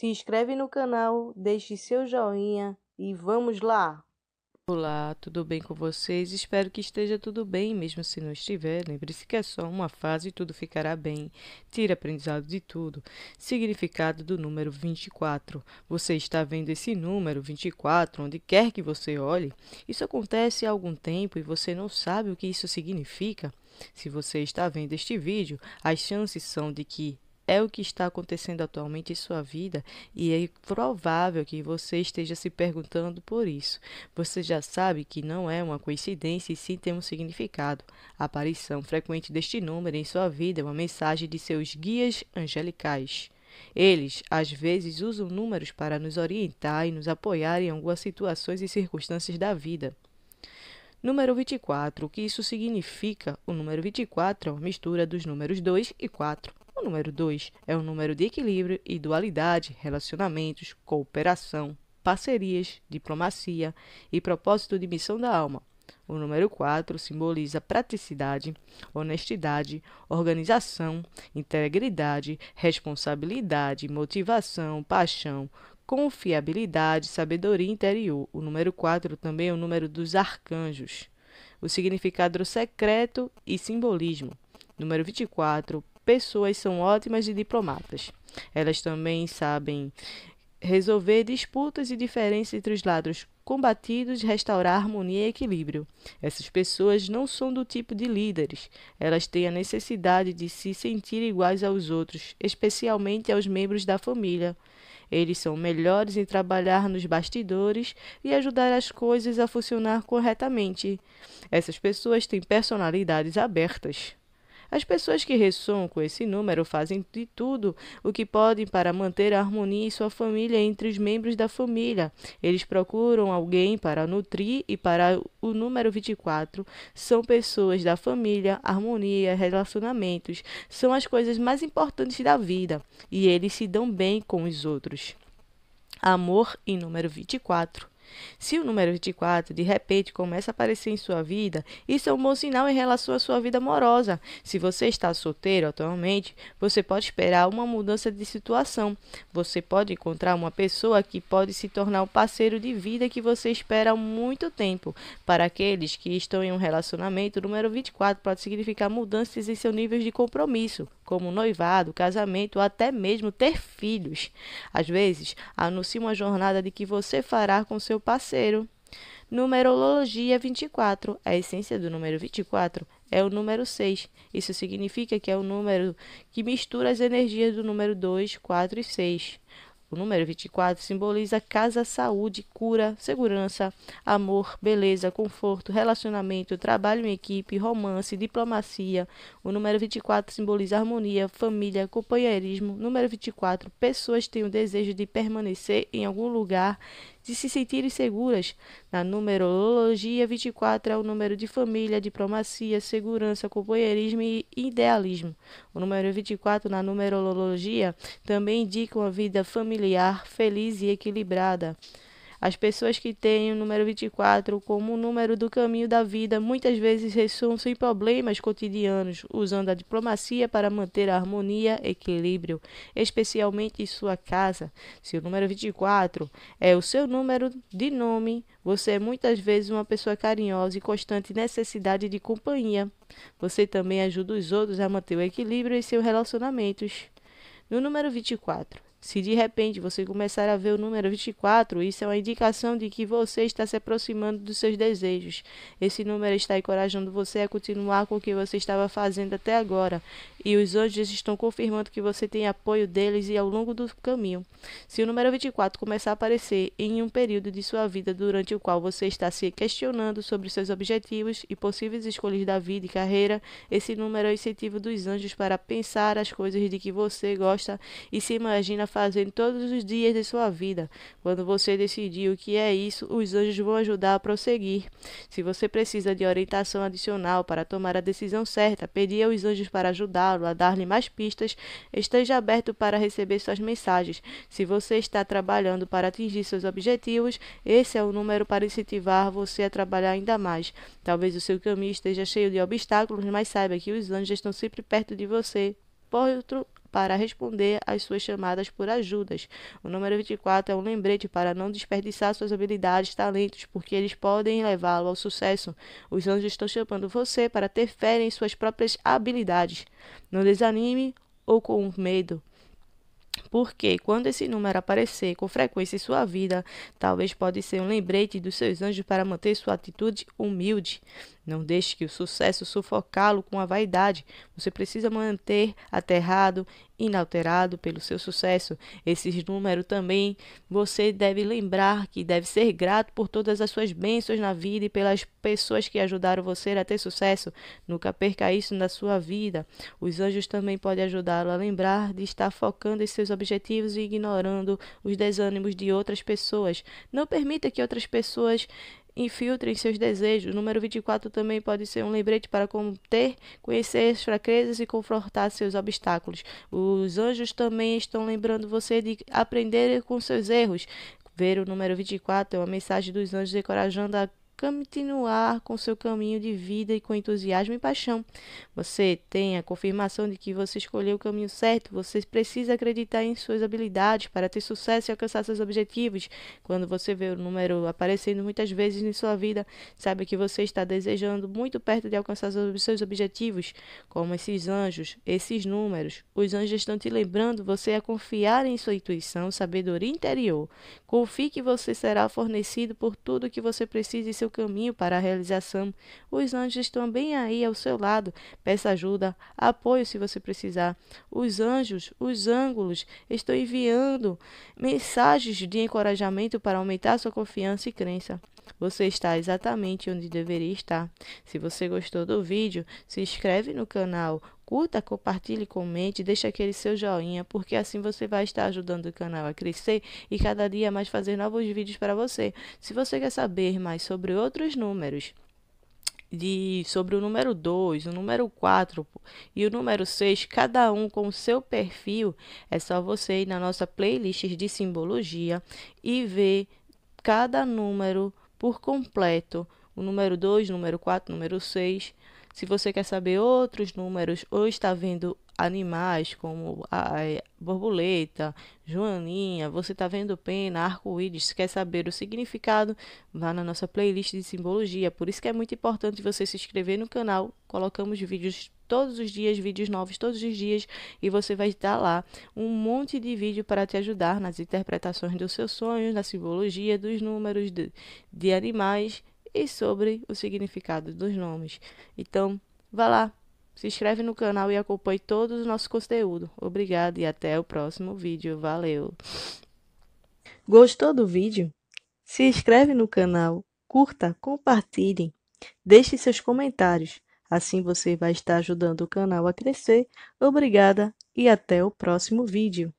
Se inscreve no canal, deixe seu joinha e vamos lá! Olá, tudo bem com vocês? Espero que esteja tudo bem, mesmo se não estiver. Lembre-se que é só uma fase e tudo ficará bem. Tire aprendizado de tudo. Significado do número 24. Você está vendo esse número 24 onde quer que você olhe? Isso acontece há algum tempo e você não sabe o que isso significa? Se você está vendo este vídeo, as chances são de que é o que está acontecendo atualmente em sua vida e é provável que você esteja se perguntando por isso. Você já sabe que não é uma coincidência e sim tem um significado. A aparição frequente deste número em sua vida é uma mensagem de seus guias angelicais. Eles, às vezes, usam números para nos orientar e nos apoiar em algumas situações e circunstâncias da vida. Número 24. O que isso significa? O número 24 é uma mistura dos números 2 e 4. O número 2 é o número de equilíbrio e dualidade, relacionamentos, cooperação, parcerias, diplomacia e propósito de missão da alma. O número 4 simboliza praticidade, honestidade, organização, integridade, responsabilidade, motivação, paixão, confiabilidade, sabedoria interior. O número 4 também é o número dos arcanjos. O significado secreto e simbolismo. Número 24, pessoas são ótimas de diplomatas. Elas também sabem resolver disputas e diferenças entre os lados combatidos, restaurar harmonia e equilíbrio. Essas pessoas não são do tipo de líderes. Elas têm a necessidade de se sentir iguais aos outros, especialmente aos membros da família. Eles são melhores em trabalhar nos bastidores e ajudar as coisas a funcionar corretamente. Essas pessoas têm personalidades abertas. As pessoas que ressoam com esse número fazem de tudo o que podem para manter a harmonia em sua família entre os membros da família. Eles procuram alguém para nutrir e para o número 24 são pessoas da família, harmonia, relacionamentos, são as coisas mais importantes da vida e eles se dão bem com os outros. Amor em número 24. Se o número 24 de repente começa a aparecer em sua vida, isso é um bom sinal em relação à sua vida amorosa. Se você está solteiro atualmente, você pode esperar uma mudança de situação. Você pode encontrar uma pessoa que pode se tornar o um parceiro de vida que você espera há muito tempo. Para aqueles que estão em um relacionamento, o número 24 pode significar mudanças em seu nível de compromisso como noivado, casamento ou até mesmo ter filhos. Às vezes, anuncie uma jornada de que você fará com seu parceiro. Numerologia 24. A essência do número 24 é o número 6. Isso significa que é o número que mistura as energias do número 2, 4 e 6. O número 24 simboliza casa, saúde, cura, segurança, amor, beleza, conforto, relacionamento, trabalho em equipe, romance, diplomacia. O número 24 simboliza harmonia, família, companheirismo. Número 24, pessoas têm o desejo de permanecer em algum lugar de se sentirem seguras. Na numerologia, 24 é o número de família, diplomacia, segurança, companheirismo e idealismo. O número 24 na numerologia também indica uma vida familiar feliz e equilibrada. As pessoas que têm o número 24 como o número do caminho da vida muitas vezes ressurgem problemas cotidianos, usando a diplomacia para manter a harmonia, equilíbrio, especialmente em sua casa. Se o número 24 é o seu número de nome, você é muitas vezes uma pessoa carinhosa e constante necessidade de companhia. Você também ajuda os outros a manter o equilíbrio em seus relacionamentos. No número 24, se de repente você começar a ver o número 24, isso é uma indicação de que você está se aproximando dos seus desejos. Esse número está encorajando você a continuar com o que você estava fazendo até agora e os anjos estão confirmando que você tem apoio deles e ao longo do caminho. Se o número 24 começar a aparecer em um período de sua vida durante o qual você está se questionando sobre seus objetivos e possíveis escolhas da vida e carreira, esse número é o incentivo dos anjos para pensar as coisas de que você gosta e se imagina fazendo todos os dias de sua vida. Quando você decidir o que é isso, os anjos vão ajudar a prosseguir. Se você precisa de orientação adicional para tomar a decisão certa, pedir aos anjos para ajudar ajudá-lo a dar-lhe mais pistas, esteja aberto para receber suas mensagens. Se você está trabalhando para atingir seus objetivos, esse é o número para incentivar você a trabalhar ainda mais. Talvez o seu caminho esteja cheio de obstáculos, mas saiba que os anjos estão sempre perto de você. Por outro para responder às suas chamadas por ajudas. O número 24 é um lembrete para não desperdiçar suas habilidades, talentos, porque eles podem levá-lo ao sucesso. Os anjos estão chamando você para ter fé em suas próprias habilidades. Não desanime ou com medo. Porque quando esse número aparecer com frequência em sua vida, talvez pode ser um lembrete dos seus anjos para manter sua atitude humilde. Não deixe que o sucesso sufocá-lo com a vaidade. Você precisa manter aterrado inalterado pelo seu sucesso. Esses números também você deve lembrar que deve ser grato por todas as suas bênçãos na vida e pelas pessoas que ajudaram você a ter sucesso. Nunca perca isso na sua vida. Os anjos também podem ajudá-lo a lembrar de estar focando em seus objetivos e ignorando os desânimos de outras pessoas. Não permita que outras pessoas infiltrem seus desejos. O número 24 também pode ser um lembrete para conter, conhecer as fraquezas e confrontar seus obstáculos. Os anjos também estão lembrando você de aprender com seus erros. Ver o número 24 é uma mensagem dos anjos encorajando a continuar com seu caminho de vida e com entusiasmo e paixão. Você tem a confirmação de que você escolheu o caminho certo, você precisa acreditar em suas habilidades para ter sucesso e alcançar seus objetivos. Quando você vê o número aparecendo muitas vezes em sua vida, sabe que você está desejando muito perto de alcançar seus objetivos, como esses anjos, esses números. Os anjos estão te lembrando você a confiar em sua intuição, sabedoria interior. Confie que você será fornecido por tudo que você precisa e seu seu caminho para a realização. Os anjos estão bem aí ao seu lado. Peça ajuda, apoio se você precisar. Os anjos, os ângulos, estão enviando mensagens de encorajamento para aumentar sua confiança e crença. Você está exatamente onde deveria estar. Se você gostou do vídeo, se inscreve no canal, Curta, compartilhe, comente, deixa aquele seu joinha, porque assim você vai estar ajudando o canal a crescer e cada dia mais fazer novos vídeos para você. Se você quer saber mais sobre outros números, de sobre o número 2, o número 4 e o número 6, cada um com o seu perfil, é só você ir na nossa playlist de simbologia e ver cada número por completo, o número 2, número 4, número 6 se você quer saber outros números ou está vendo animais como a, é, borboleta, joaninha, você está vendo pena, arco-íris, quer saber o significado, vá na nossa playlist de simbologia. Por isso que é muito importante você se inscrever no canal. Colocamos vídeos todos os dias, vídeos novos todos os dias, e você vai estar lá um monte de vídeo para te ajudar nas interpretações dos seus sonhos, na simbologia dos números de, de animais e sobre o significado dos nomes. Então, vá lá, se inscreve no canal e acompanhe todo o nosso conteúdo. Obrigado e até o próximo vídeo. Valeu! Gostou do vídeo? Se inscreve no canal, curta, compartilhe, deixe seus comentários. Assim você vai estar ajudando o canal a crescer. Obrigada e até o próximo vídeo.